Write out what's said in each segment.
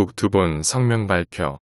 전국 두 번 성명 발표.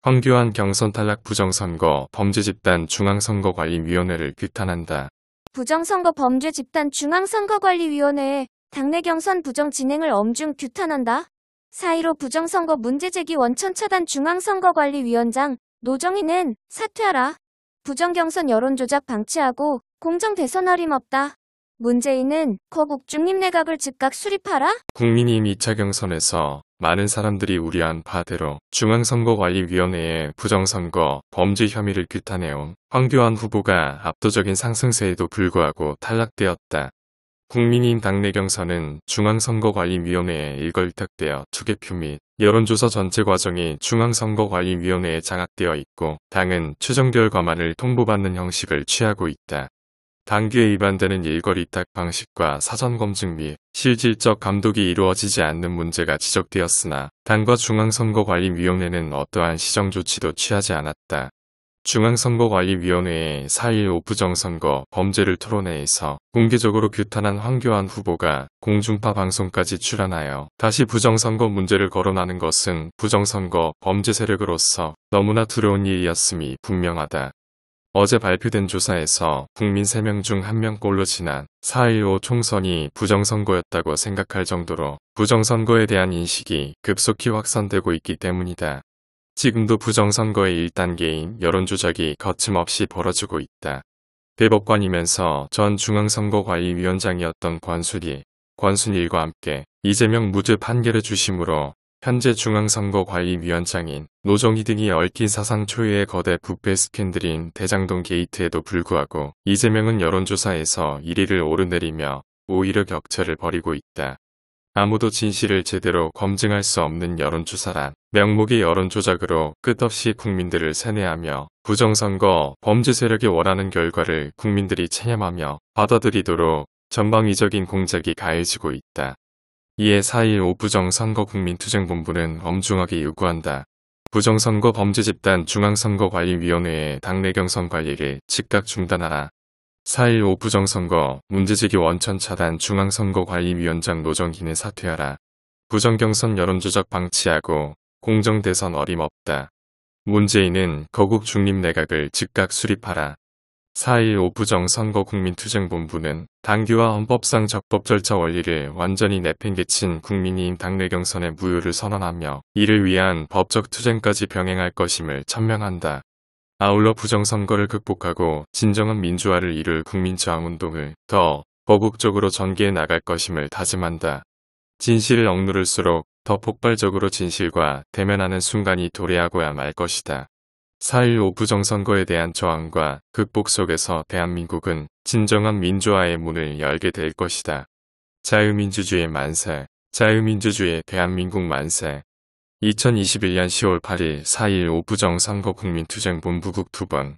황교안 경선 탈락 부정선거 범죄집단 중앙선거관리위원회를 규탄한다. 부정선거 범죄집단 중앙선거관리위원회에 당내 경선 부정 진행을 엄중 규탄한다. 4.15 부정선거 문제제기 원천 차단 중앙선거관리위원장 노정희는 사퇴하라. 부정경선 여론조작 방치하고 공정대선 어림없다. 문재인은 거국 중립내각을 즉각 수립하라? 국민이힘 2차 경선에서 많은 사람들이 우려한 바대로 중앙선거관리위원회의 부정선거 범죄 혐의를 규탄해온 황교안 후보가 압도적인 상승세에도 불구하고 탈락되었다. 국민인힘 당내 경선은 중앙선거관리위원회에 일걸탁되어 투개표 및 여론조사 전체 과정이 중앙선거관리위원회에 장악되어 있고 당은 추정 결과만을 통보받는 형식을 취하고 있다. 단규에 위반되는 일거리 위탁 방식과 사전 검증 및 실질적 감독이 이루어지지 않는 문제가 지적되었으나 당과 중앙선거관리위원회는 어떠한 시정 조치도 취하지 않았다. 중앙선거관리위원회의 4.1 오프정선거 범죄를 토론회에서 공개적으로 규탄한 황교안 후보가 공중파 방송까지 출연하여 다시 부정선거 문제를 거론하는 것은 부정선거 범죄 세력으로서 너무나 두려운 일이었음이 분명하다. 어제 발표된 조사에서 국민 3명 중 1명꼴로 지난 4.15 총선이 부정선거였다고 생각할 정도로 부정선거에 대한 인식이 급속히 확산되고 있기 때문이다. 지금도 부정선거의 1단계인 여론조작이 거침없이 벌어지고 있다. 대법관이면서 전 중앙선거관리위원장이었던 권순일, 권순일과 함께 이재명 무죄 판결을 주심으로 현재 중앙선거관리위원장인 노정희 등이 얽힌 사상 초유의 거대 부패 스캔들인 대장동 게이트에도 불구하고 이재명은 여론조사에서 1위를 오르내리며 오히려 격차를 벌이고 있다. 아무도 진실을 제대로 검증할 수 없는 여론조사란 명목의 여론조작으로 끝없이 국민들을 세뇌하며 부정선거 범죄 세력이 원하는 결과를 국민들이 체념하며 받아들이도록 전방위적인 공작이 가해지고 있다. 이에 4일 오부정선거 국민투쟁본부는 엄중하게 요구한다. 부정선거 범죄집단 중앙선거관리위원회의 당내 경선 관리를 즉각 중단하라. 4일 오부정선거 문제제기 원천 차단 중앙선거관리위원장 노정희는 사퇴하라. 부정경선 여론조작 방치하고 공정대선 어림없다. 문재인은 거국 중립 내각을 즉각 수립하라. 4.25 부정선거국민투쟁본부는 당규와 헌법상 적법 절차 원리를 완전히 내팽개친 국민이인 당내 경선의 무효를 선언하며 이를 위한 법적 투쟁까지 병행할 것임을 천명한다. 아울러 부정선거를 극복하고 진정한 민주화를 이룰 국민저항운동을 더 거국적으로 전개해 나갈 것임을 다짐한다. 진실을 억누를수록 더 폭발적으로 진실과 대면하는 순간이 도래하고야 말 것이다. 4.15 부정선거에 대한 저항과 극복 속에서 대한민국은 진정한 민주화의 문을 열게 될 것이다. 자유민주주의 만세, 자유민주주의 대한민국 만세. 2021년 10월 8일 4.15 부정선거 국민투쟁본부국 2번